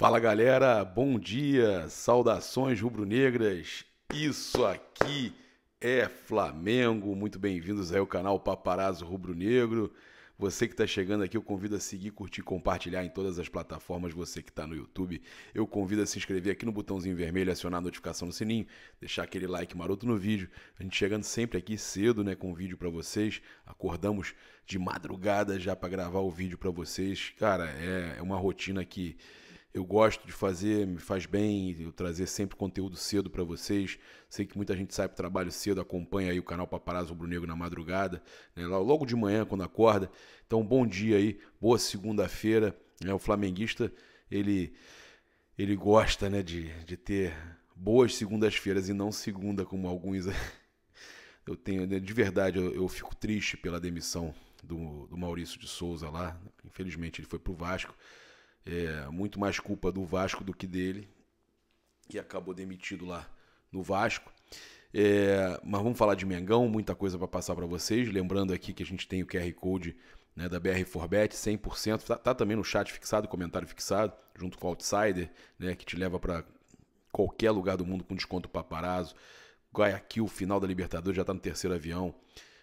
Fala galera, bom dia, saudações rubro-negras. Isso aqui é Flamengo. Muito bem-vindos ao canal Paparazzo Rubro-Negro. Você que está chegando aqui, eu convido a seguir, curtir, compartilhar em todas as plataformas. Você que está no YouTube, eu convido a se inscrever aqui no botãozinho vermelho, acionar a notificação no sininho, deixar aquele like maroto no vídeo. A gente chegando sempre aqui cedo, né, com vídeo para vocês. Acordamos de madrugada já para gravar o vídeo para vocês. Cara, é, é uma rotina que eu gosto de fazer, me faz bem eu trazer sempre conteúdo cedo para vocês. Sei que muita gente sai para o trabalho cedo, acompanha aí o canal Paparazzo Rubro Negro na madrugada, né, logo de manhã quando acorda. Então, bom dia aí, boa segunda-feira. Né, o flamenguista, ele ele gosta né, de, de ter boas segundas-feiras e não segunda como alguns. Eu tenho, né, de verdade, eu, eu fico triste pela demissão do, do Maurício de Souza lá. Infelizmente ele foi para o Vasco. É, muito mais culpa do Vasco do que dele. E acabou demitido lá no Vasco. É, mas vamos falar de Mengão, muita coisa para passar para vocês. Lembrando aqui que a gente tem o QR Code né, da BR Forbet, 100%. Tá, tá, também no chat fixado, comentário fixado, junto com o Outsider, né, que te leva para qualquer lugar do mundo com desconto paparazzo. Guayaquil, final da Libertadores, já está no terceiro avião.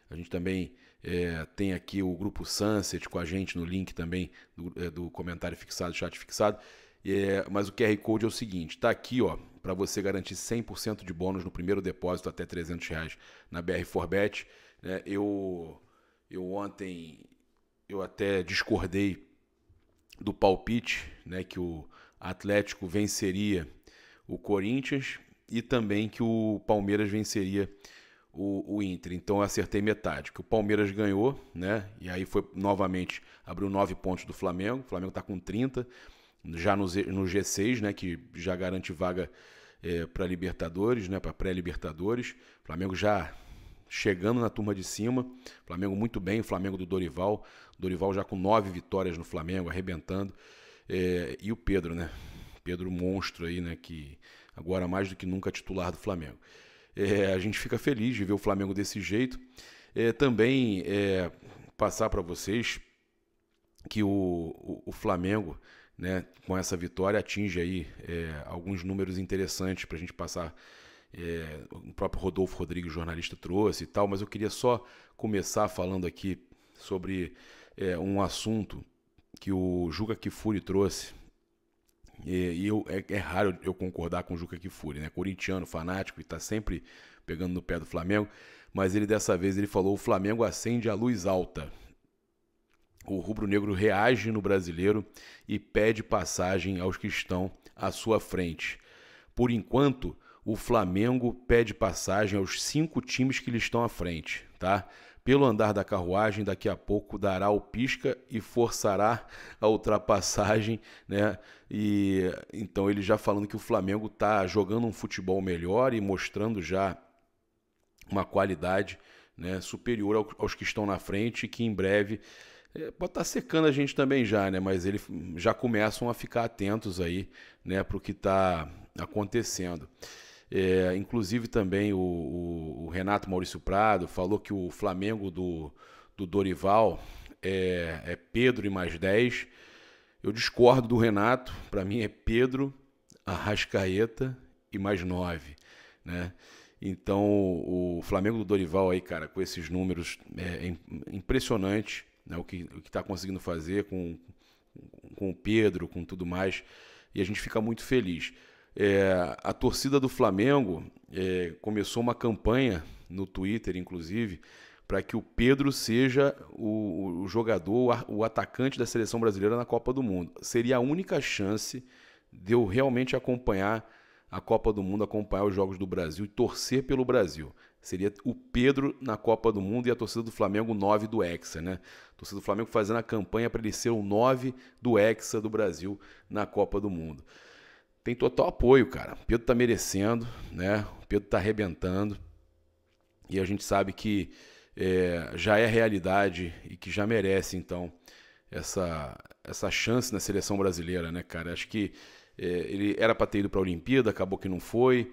A gente também é, tem aqui o grupo Sunset com a gente no link também do, é, do comentário fixado, chat fixado. É, mas o QR Code é o seguinte, está aqui ó, para você garantir 100% de bônus no primeiro depósito até 300 reais na BR Forbet. Né? Eu, eu ontem eu até discordei do palpite né, que o Atlético venceria o Corinthians e também que o Palmeiras venceria o, o, Inter. Então eu acertei metade, que o Palmeiras ganhou, né? E aí foi novamente, abriu nove pontos do Flamengo. O Flamengo está com 30, já no, no, G6, né? Que já garante vaga é, para Libertadores, né? Para pré-Libertadores. Flamengo já chegando na turma de cima. Flamengo muito bem, o Flamengo do Dorival. Dorival já com nove vitórias no Flamengo, arrebentando. É, e o Pedro, né? Pedro monstro aí, né? Que agora mais do que nunca é titular do Flamengo. É, a gente fica feliz de ver o Flamengo desse jeito. É, também é, passar para vocês que o, o, o Flamengo, né, com essa vitória, atinge aí é, alguns números interessantes para a gente passar. É, o próprio Rodolfo Rodrigues, jornalista, trouxe e tal, mas eu queria só começar falando aqui sobre é, um assunto que o Juca Kifuri trouxe e, e eu, é, é, raro eu concordar com o Juca Kifuri, né? Corintiano, fanático, e tá sempre pegando no pé do Flamengo. Mas ele dessa vez ele falou: o Flamengo acende a luz alta. O rubro-negro reage no brasileiro e pede passagem aos que estão à sua frente. Por enquanto, o Flamengo pede passagem aos cinco times que lhe estão à frente, tá? Pelo andar da carruagem, daqui a pouco dará o pisca e forçará a ultrapassagem, né? E então ele já falando que o Flamengo está jogando um futebol melhor e mostrando já uma qualidade né, superior aos que estão na frente, que em breve é, pode estar tá secando a gente também já, né? Mas eles já começam a ficar atentos aí, né, para o que está acontecendo. É, inclusive também o, o, o, Renato Maurício Prado falou que o Flamengo do, do Dorival é, é Pedro e mais 10. Eu discordo do Renato, para mim é Pedro, Arrascaeta e mais 9. Né? Então o Flamengo do Dorival aí, cara, com esses números é, é impressionante né? o que está conseguindo fazer com, com o Pedro, com tudo mais, e a gente fica muito feliz. É, a torcida do Flamengo é, começou uma campanha no Twitter, inclusive, para que o Pedro seja o, o, jogador, o atacante da seleção brasileira na Copa do Mundo. Seria a única chance de eu realmente acompanhar a Copa do Mundo, acompanhar os jogos do Brasil e torcer pelo Brasil. Seria o Pedro na Copa do Mundo e a torcida do Flamengo 9 do Hexa, né? A torcida do Flamengo fazendo a campanha para ele ser o 9 do Hexa do Brasil na Copa do Mundo tem total apoio, cara. O Pedro tá merecendo, né? O Pedro tá arrebentando. E a gente sabe que é, já é realidade e que já merece, então, essa, essa chance na seleção brasileira, né, cara? Acho que é, ele era para ter ido para a Olimpíada, acabou que não foi.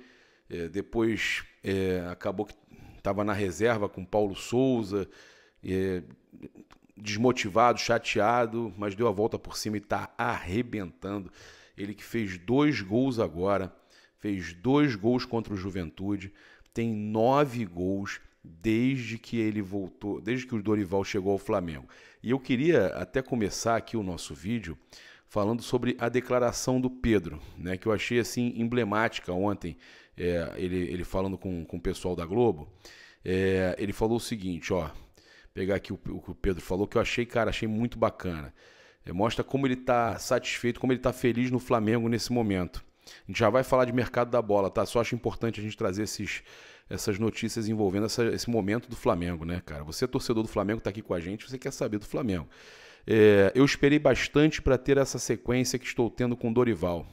É, depois é, acabou que estava na reserva com Paulo Souza, é, desmotivado, chateado, mas deu a volta por cima e está arrebentando. Ele que fez dois gols agora, fez dois gols contra o Juventude, tem nove gols desde que ele voltou, desde que o Dorival chegou ao Flamengo. E eu queria até começar aqui o nosso vídeo falando sobre a declaração do Pedro, né, que eu achei assim emblemática ontem, é, ele, ele falando com, com o pessoal da Globo. É, ele falou o seguinte, ó, pegar aqui o, o que o Pedro falou, que eu achei, cara, achei muito bacana. É, mostra como ele está satisfeito, como ele está feliz no Flamengo nesse momento. A gente já vai falar de mercado da bola, tá? Só acho importante a gente trazer esses, essas notícias envolvendo essa, esse momento do Flamengo, né, cara? Você é torcedor do Flamengo, está aqui com a gente, você quer saber do Flamengo. É, eu esperei bastante para ter essa sequência que estou tendo com Dorival.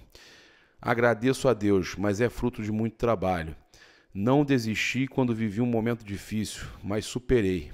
Agradeço a Deus, mas é fruto de muito trabalho. Não desisti quando vivi um momento difícil, mas superei.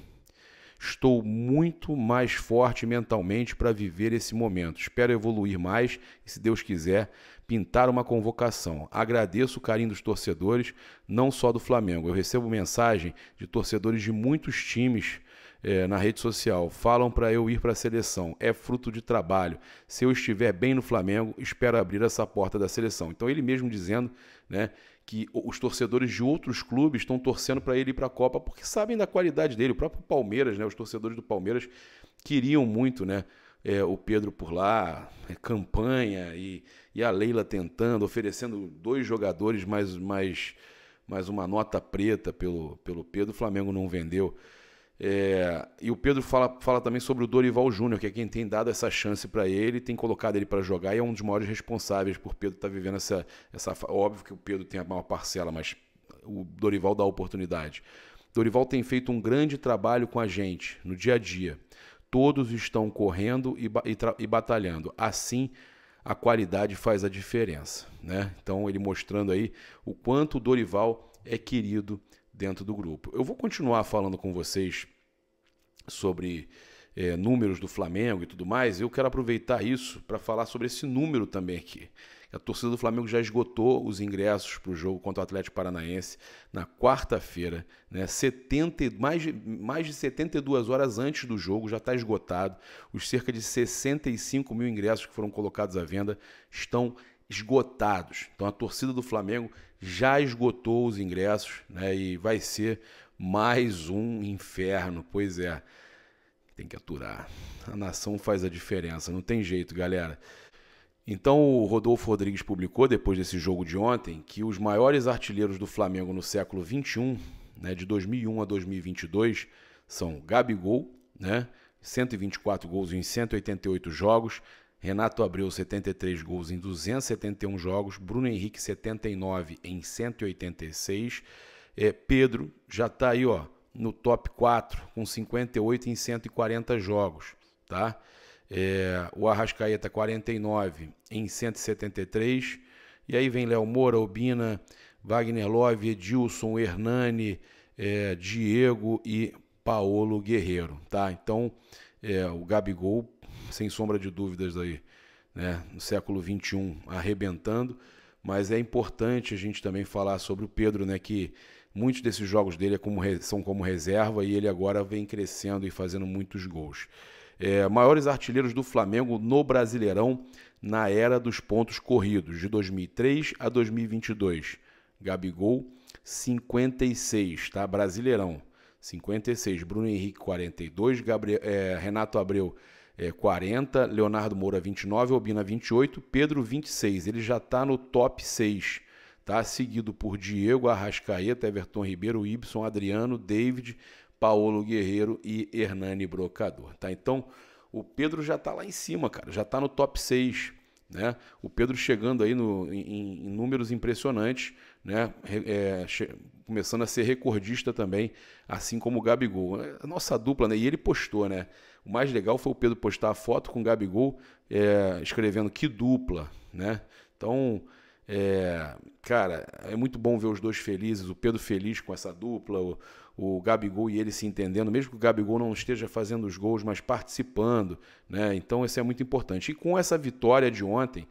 Estou muito mais forte mentalmente para viver esse momento. Espero evoluir mais e, se Deus quiser, pintar uma convocação. Agradeço o carinho dos torcedores, não só do Flamengo. Eu recebo mensagem de torcedores de muitos times é, na rede social. Falam para eu ir para a seleção. É fruto de trabalho. Se eu estiver bem no Flamengo, espero abrir essa porta da seleção. Então, ele mesmo dizendo né, que os torcedores de outros clubes estão torcendo para ele ir para a Copa porque sabem da qualidade dele. O próprio Palmeiras, né? Os torcedores do Palmeiras queriam muito, né? É, o Pedro por lá, é, campanha e, e a Leila tentando, oferecendo dois jogadores mais, mais, mais uma nota preta pelo, pelo Pedro. O Flamengo não vendeu. É, e o Pedro fala, fala também sobre o Dorival Júnior, que é quem tem dado essa chance para ele, tem colocado ele para jogar e é um dos maiores responsáveis por Pedro estar tá vivendo essa, essa. Óbvio que o Pedro tem a maior parcela, mas o Dorival dá a oportunidade. Dorival tem feito um grande trabalho com a gente no dia a dia. Todos estão correndo e, e, e batalhando. Assim, a qualidade faz a diferença. Né? Então, ele mostrando aí o quanto o Dorival é querido dentro do grupo. Eu vou continuar falando com vocês sobre é, números do Flamengo e tudo mais. Eu quero aproveitar isso para falar sobre esse número também aqui. A torcida do Flamengo já esgotou os ingressos para o jogo contra o Atlético Paranaense na quarta-feira, né? mais, de, mais de 72 horas antes do jogo já está esgotado. Os cerca de 65 mil ingressos que foram colocados à venda estão esgotados esgotados. Então a torcida do Flamengo já esgotou os ingressos né, e vai ser mais um inferno. Pois é, tem que aturar. A nação faz a diferença, não tem jeito, galera. Então o Rodolfo Rodrigues publicou, depois desse jogo de ontem, que os maiores artilheiros do Flamengo no século XXI, né, de 2001 a 2022, são Gabigol, né, 124 gols em 188 jogos, Renato Abreu, 73 gols em 271 jogos. Bruno Henrique, 79 em 186. É, Pedro já está aí ó, no top 4, com 58 em 140 jogos. Tá? É, o Arrascaeta, 49 em 173. E aí vem Léo Moura, Albina, Wagner Love, Edilson, Hernani, é, Diego e Paolo Guerreiro. Tá? Então, é, o Gabigol sem sombra de dúvidas aí, né, no século 21 arrebentando, mas é importante a gente também falar sobre o Pedro, né, que muitos desses jogos dele é como, são como reserva e ele agora vem crescendo e fazendo muitos gols. É, maiores artilheiros do Flamengo no Brasileirão na era dos pontos corridos, de 2003 a 2022. Gabigol, 56, tá? Brasileirão, 56. Bruno Henrique, 42. Gabriel, é, Renato Abreu, é, 40, Leonardo Moura 29, Albina 28, Pedro 26. Ele já está no top 6. Tá? Seguido por Diego, Arrascaeta, Everton Ribeiro, Ibson, Adriano, David, Paulo Guerreiro e Hernani Brocador. Tá? Então, o Pedro já está lá em cima, cara. Já está no top 6. Né? O Pedro chegando aí no, em, em números impressionantes, né? É, começando a ser recordista também, assim como o Gabigol. É, nossa dupla, né? E ele postou, né? O mais legal foi o Pedro postar a foto com o Gabigol é, escrevendo que dupla, né? Então, é, cara, é muito bom ver os dois felizes, o Pedro feliz com essa dupla, o, o Gabigol e ele se entendendo, mesmo que o Gabigol não esteja fazendo os gols, mas participando, né? Então isso é muito importante. E com essa vitória de ontem,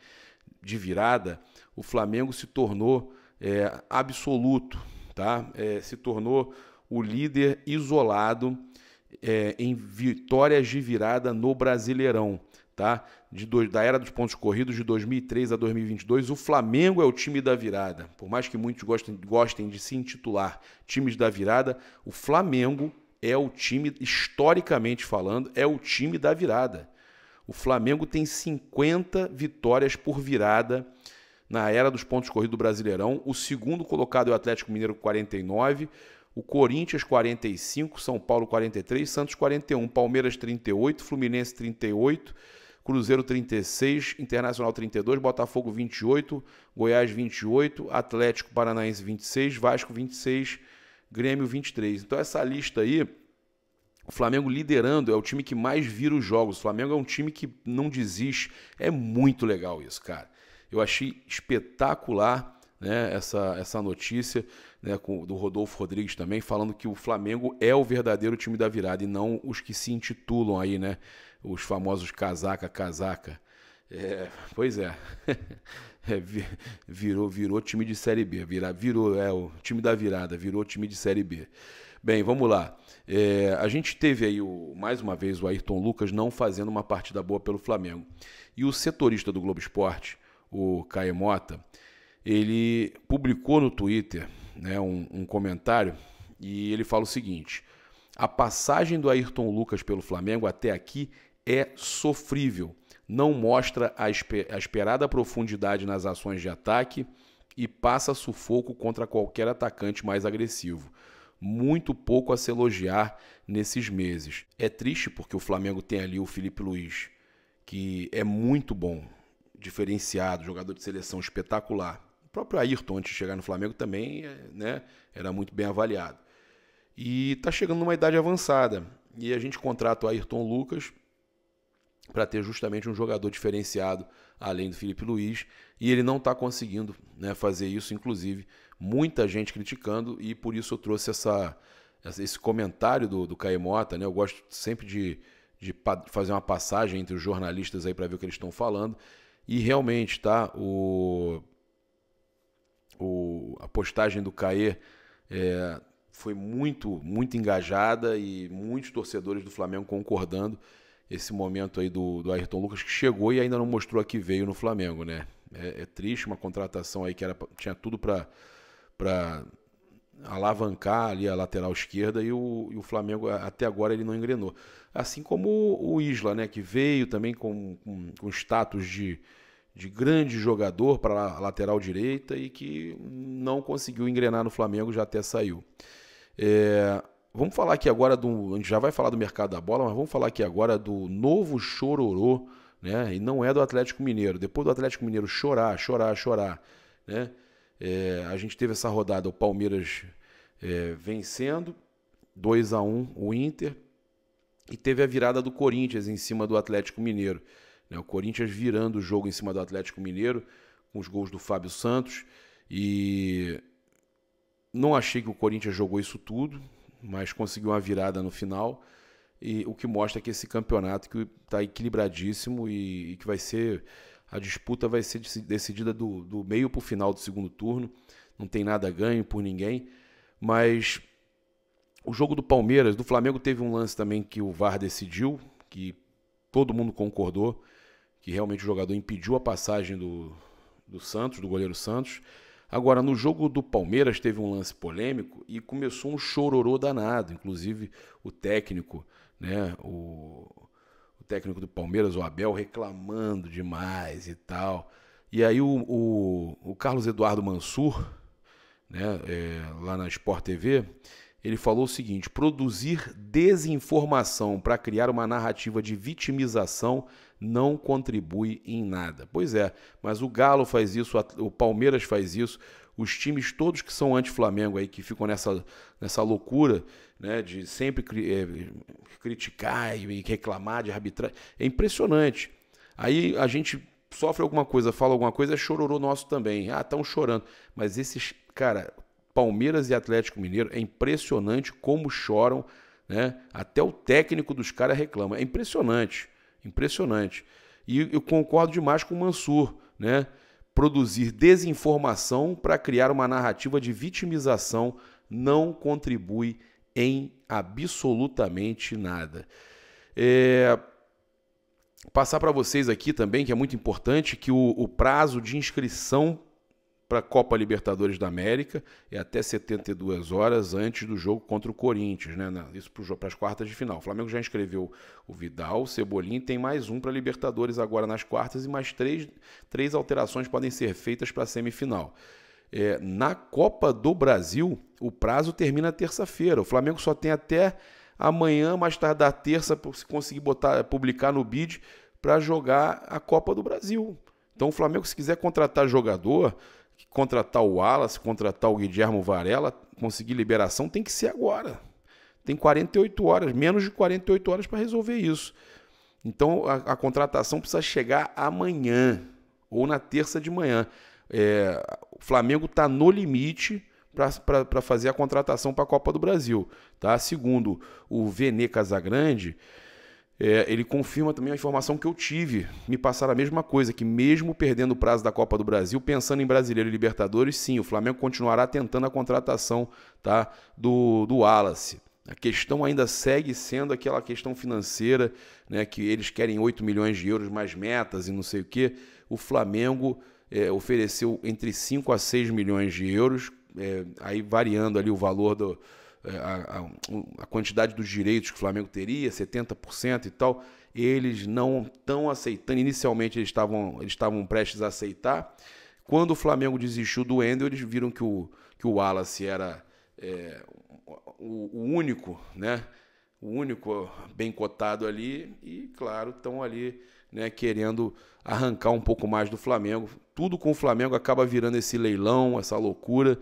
de virada, o Flamengo se tornou é, absoluto, tá? É, se tornou o líder isolado é, em vitórias de virada no Brasileirão. Tá? De da era dos pontos corridos de 2003 a 2022, o Flamengo é o time da virada. Por mais que muitos gostem, gostem de se intitular times da virada, o Flamengo é o time, historicamente falando, é o time da virada. O Flamengo tem 50 vitórias por virada na era dos pontos corridos do Brasileirão. O segundo colocado é o Atlético Mineiro, 49 o Corinthians 45, São Paulo 43, Santos 41, Palmeiras 38, Fluminense 38, Cruzeiro 36, Internacional 32, Botafogo 28, Goiás 28, Atlético Paranaense 26, Vasco 26, Grêmio 23. Então essa lista aí, o Flamengo liderando, é o time que mais vira os jogos. O Flamengo é um time que não desiste. É muito legal isso, cara. Eu achei espetacular né, essa, essa notícia né, com, do Rodolfo Rodrigues também, falando que o Flamengo é o verdadeiro time da virada e não os que se intitulam aí, né? Os famosos casaca, casaca. É, pois é. é. virou, virou time de Série B. Vira, virou, é, o time da virada, virou time de Série B. Bem, vamos lá. É, a gente teve aí, o, mais uma vez, o Ayrton Lucas não fazendo uma partida boa pelo Flamengo. E o setorista do Globo Esporte, o Caio Mota, ele publicou no Twitter né, um, um comentário e ele fala o seguinte: a passagem do Ayrton Lucas pelo Flamengo até aqui é sofrível. Não mostra a, esperada profundidade nas ações de ataque e passa sufoco contra qualquer atacante mais agressivo. Muito pouco a se elogiar nesses meses. É triste porque o Flamengo tem ali o Felipe Luiz, que é muito bom, diferenciado, jogador de seleção espetacular próprio Ayrton, antes de chegar no Flamengo, também eh, né, era muito bem avaliado. E está chegando numa idade avançada. E a gente contrata o Ayrton Lucas para ter justamente um jogador diferenciado além do Felipe Luiz. E ele não está conseguindo né, fazer isso, inclusive muita gente criticando. E por isso eu trouxe essa, esse comentário do, do Caemota. Né? Eu gosto sempre de, de fazer uma passagem entre os jornalistas aí para ver o que eles estão falando. E realmente, tá? O a postagem do Caê é, foi muito, muito engajada e muitos torcedores do Flamengo concordando. Esse momento aí do, do Ayrton Lucas que chegou e ainda não mostrou a que veio no Flamengo, né? É, é triste uma contratação aí que era, tinha tudo para alavancar ali a lateral esquerda e o, e o Flamengo até agora ele não engrenou. Assim como o Isla, né? Que veio também com, com, com status de, de grande jogador para a lateral direita e que não conseguiu engrenar no Flamengo, já até saiu. É, vamos falar aqui agora do. A gente já vai falar do mercado da bola, mas vamos falar aqui agora do novo chororô, né? E não é do Atlético Mineiro. Depois do Atlético Mineiro chorar, chorar, chorar, né? É, a gente teve essa rodada, o Palmeiras é, vencendo, 2 a 1 o Inter, e teve a virada do Corinthians em cima do Atlético Mineiro. Né? O Corinthians virando o jogo em cima do Atlético Mineiro, com os gols do Fábio Santos. E não achei que o Corinthians jogou isso tudo, mas conseguiu uma virada no final. E o que mostra que esse campeonato que está equilibradíssimo e, e, que vai ser. A disputa vai ser decidida do, do meio para o final do segundo turno. Não tem nada ganho por ninguém. Mas o jogo do Palmeiras, do Flamengo, teve um lance também que o VAR decidiu, que todo mundo concordou que realmente o jogador impediu a passagem do, do Santos, do goleiro Santos. Agora, no jogo do Palmeiras teve um lance polêmico e começou um chororô danado. Inclusive, o técnico, né, o, o técnico do Palmeiras, o Abel, reclamando demais e tal. E aí o, o, o Carlos Eduardo Mansur, né, é, lá na Sport TV, ele falou o seguinte: produzir desinformação para criar uma narrativa de vitimização não contribui em nada. Pois é, mas o Galo faz isso, o Palmeiras faz isso, os times todos que são anti-Flamengo aí, que ficam nessa, nessa loucura né, de sempre cri é, criticar e reclamar de arbitragem. É impressionante. Aí a gente sofre alguma coisa, fala alguma coisa, é chororô nosso também. Ah, estão chorando. Mas esses, cara, Palmeiras e Atlético Mineiro, é impressionante como choram, né? Até o técnico dos caras reclama. É impressionante. Impressionante. E eu concordo demais com o Mansur, né? Produzir desinformação para criar uma narrativa de vitimização não contribui em absolutamente nada. É... Passar para vocês aqui também, que é muito importante, que o, o prazo de inscrição para a Copa Libertadores da América é e até 72 horas antes do jogo contra o Corinthians, né? Isso para as quartas de final. O Flamengo já inscreveu o Vidal, o Cebolinha, tem mais um para Libertadores agora nas quartas e mais três, três alterações podem ser feitas para a semifinal. É, na Copa do Brasil, o prazo termina terça-feira. O Flamengo só tem até amanhã, mais tarde da terça, se conseguir botar, publicar no bid para jogar a Copa do Brasil. Então, o Flamengo, se quiser contratar jogador, que contratar o Wallace, contratar o Guilhermo Varela, conseguir liberação, tem que ser agora. Tem 48 horas, menos de 48 horas para resolver isso. Então a, a, contratação precisa chegar amanhã ou na terça de manhã. É, o Flamengo está no limite para fazer a contratação para a Copa do Brasil. Tá? Segundo o Vene Casagrande, é, ele confirma também a informação que eu tive. Me passaram a mesma coisa, que mesmo perdendo o prazo da Copa do Brasil, pensando em Brasileiro e Libertadores, sim, o Flamengo continuará tentando a contratação tá, do, do Wallace. A questão ainda segue sendo aquela questão financeira, né, que eles querem 8 milhões de euros mais metas e não sei o quê. O Flamengo é, ofereceu entre 5 a 6 milhões de euros, é, aí variando ali o valor do, a, a, a quantidade dos direitos que o Flamengo teria, 70% e tal, eles não estão aceitando. Inicialmente eles estavam, eles estavam prestes a aceitar. Quando o Flamengo desistiu do Ender, eles viram que o, que o Wallace era é, o, o, único, né? O único bem cotado ali e, claro, estão ali né, querendo arrancar um pouco mais do Flamengo. Tudo com o Flamengo acaba virando esse leilão, essa loucura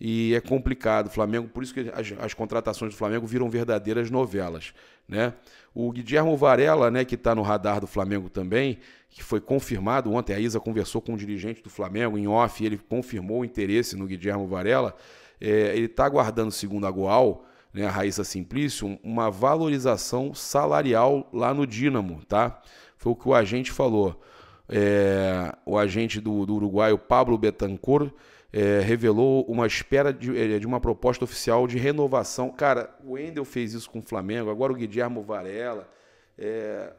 e é complicado. O Flamengo, por isso que as, as, contratações do Flamengo viram verdadeiras novelas, né? O Guilherme Varela, né, que está no radar do Flamengo também, que foi confirmado ontem, a Isa conversou com o um dirigente do Flamengo em off, e ele confirmou o interesse no Guilherme Varela. É, ele está aguardando, segundo a Goal, né, a Raíssa Simplício, uma valorização salarial lá no Dínamo, tá? Foi o que o agente falou. É, o agente do, do Uruguai, o Pablo Betancourt, é, revelou uma espera de, é, de, uma proposta oficial de renovação. Cara, o Wendel fez isso com o Flamengo, agora o Guilherme Varela. É...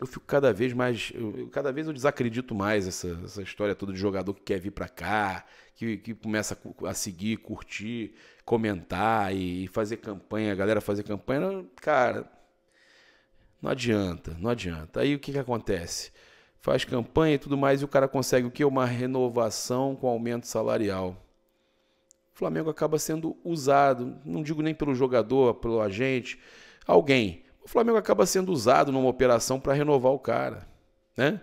eu fico cada vez mais. Eu, cada vez eu desacredito mais essa, essa história toda de jogador que quer vir para cá, que, que começa a, a seguir, curtir, comentar e, e fazer campanha, a galera fazer campanha. Cara, não adianta, não adianta. Aí o que, que acontece? faz campanha e tudo mais, e o cara consegue o que? Uma renovação com aumento salarial. O Flamengo acaba sendo usado, não digo nem pelo jogador, pelo agente, alguém. O Flamengo acaba sendo usado numa operação para renovar o cara, né?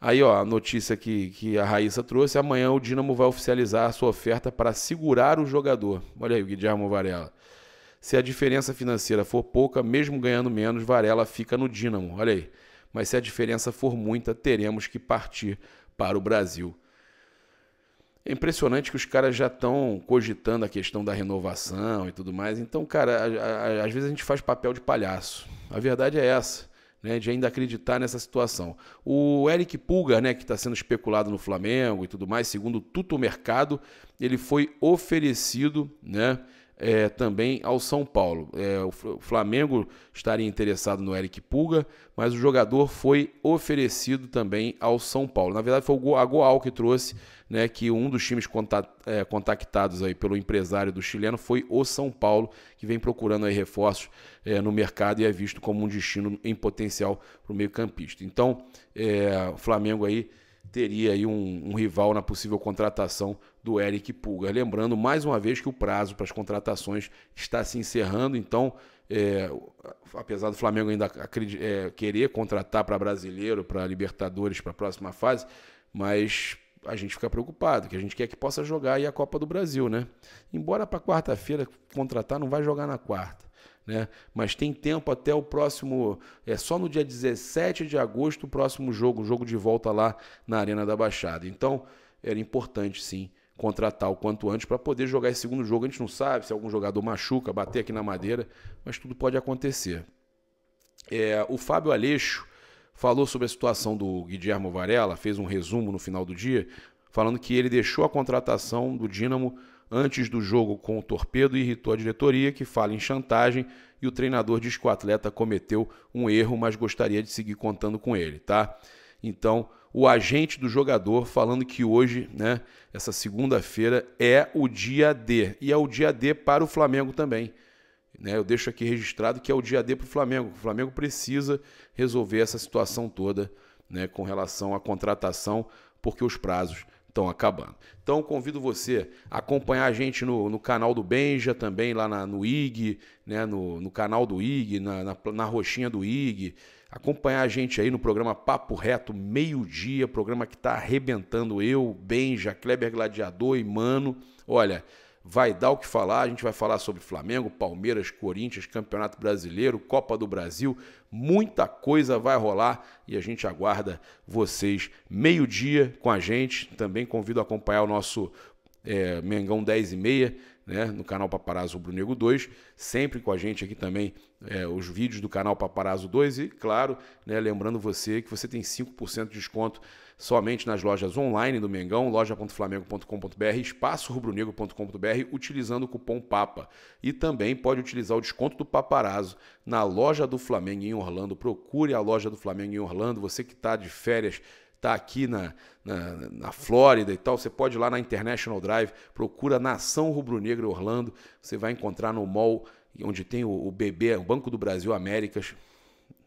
Aí, ó, a notícia que, que a Raíssa trouxe, amanhã o Dinamo vai oficializar a sua oferta para segurar o jogador. Olha aí o Guilherme Varela. Se a diferença financeira for pouca, mesmo ganhando menos, Varela fica no Dinamo. Olha aí mas se a diferença for muita, teremos que partir para o Brasil. É impressionante que os caras já estão cogitando a questão da renovação e tudo mais. Então, cara, às vezes a gente faz papel de palhaço. A verdade é essa, né? De ainda acreditar nessa situação. O Eric Pulgar, né, que está sendo especulado no Flamengo e tudo mais, segundo tudo o mercado, ele foi oferecido, né? é, também ao São Paulo. É, o Flamengo estaria interessado no Eric Pulga, mas o jogador foi oferecido também ao São Paulo. Na verdade, foi a Goal que trouxe, né, que um dos times é, contactados aí pelo empresário do chileno foi o São Paulo, que vem procurando aí reforços é, no mercado e é visto como um destino em potencial para o meio-campista. Então, é, o Flamengo aí teria aí um, um rival na possível contratação do Eric Pulgar. Lembrando mais uma vez que o prazo para as contratações está se encerrando, então, é, apesar do Flamengo ainda é, querer contratar para brasileiro, para Libertadores, para a próxima fase, mas a gente fica preocupado, que a gente quer que possa jogar aí a Copa do Brasil, né? Embora para quarta-feira contratar, não vai jogar na quarta. Né? Mas tem tempo até o próximo, é só no dia 17 de agosto, o próximo jogo, o jogo de volta lá na Arena da Baixada. Então, era importante sim contratar o quanto antes para poder jogar esse segundo jogo. A gente não sabe se algum jogador machuca, bater aqui na madeira, mas tudo pode acontecer. É, o Fábio Aleixo falou sobre a situação do Guilherme Varela, fez um resumo no final do dia, falando que ele deixou a contratação do Dínamo antes do jogo com o Torpedo e irritou a diretoria, que fala em chantagem, e o treinador diz que o atleta cometeu um erro, mas gostaria de seguir contando com ele, tá? Então, o agente do jogador falando que hoje, né, essa segunda-feira, é o dia D. E é o dia D para o Flamengo também. Né? Eu deixo aqui registrado que é o dia D para o Flamengo. O Flamengo precisa resolver essa situação toda né, com relação à contratação, porque os prazos estão acabando. Então convido você a acompanhar a gente no, no canal do Benja, também lá na, no IG, né, no, no, canal do IG, na, na, na roxinha do IG. Acompanhar a gente aí no programa Papo Reto, meio-dia, programa que está arrebentando eu, Benja, Kleber Gladiador e Mano. Olha, Vai dar o que falar, a gente vai falar sobre Flamengo, Palmeiras, Corinthians, Campeonato Brasileiro, Copa do Brasil, muita coisa vai rolar e a gente aguarda vocês meio-dia com a gente. Também convido a acompanhar o nosso é, Mengão 10 e meia, né, no canal Paparazzo Bruno Negro 2, sempre com a gente aqui também é, os vídeos do canal Paparazzo 2 e, claro, né, lembrando você que você tem 5% de desconto somente nas lojas online do Mengão, loja.flamengo.com.br, espaçorubronegro.com.br, utilizando o cupom PAPA. E também pode utilizar o desconto do Paparazzo na loja do Flamengo em Orlando. Procure a loja do Flamengo em Orlando, você que está de férias, está aqui na, na, na, Flórida e tal, você pode ir lá na International Drive, procura Nação Rubro negro Orlando, você vai encontrar no mall onde tem o, o BB, o Banco do Brasil Américas,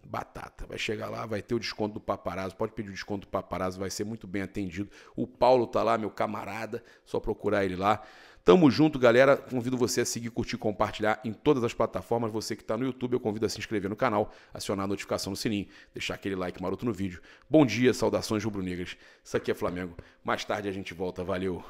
batata. Vai chegar lá, vai ter o desconto do paparazzo, pode pedir o desconto do paparazzo, vai ser muito bem atendido. O Paulo tá lá, meu camarada, só procurar ele lá. Tamo junto, galera. Convido você a seguir, curtir, compartilhar em todas as plataformas. Você que está no YouTube, eu convido a se inscrever no canal, acionar a notificação no sininho, deixar aquele like maroto no vídeo. Bom dia, saudações rubro-negras. Isso aqui é Flamengo. Mais tarde a gente volta. Valeu.